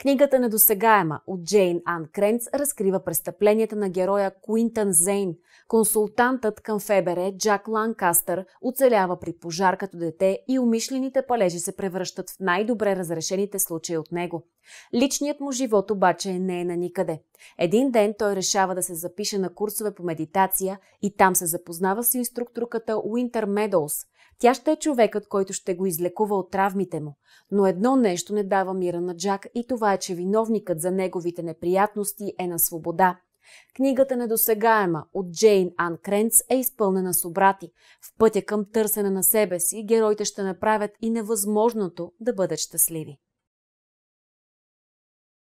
Книгата «Недосегаема» от Джейн Ан Кренц разкрива престъпленията на героя Куинтън Зейн. Консултантът към ФБР Джак Ланкастър оцелява при пожар като дете и умишлените палежи се превръщат в най-добре разрешените случаи от него. Личният му живот обаче не е на никъде. Един ден той решава да се запише на курсове по медитация и там се запознава с инструкторката Уинтер Медоуз. Тя ще е човекът, който ще го излекува от травмите му. Но едно нещо не дава мира на Джак и това е, че виновникът за неговите неприятности е на свобода. Книгата Недосегаема от Джейн Ан Кренц е изпълнена с обрати. В пътя към търсене на себе си героите ще направят и невъзможното да бъдат щастливи.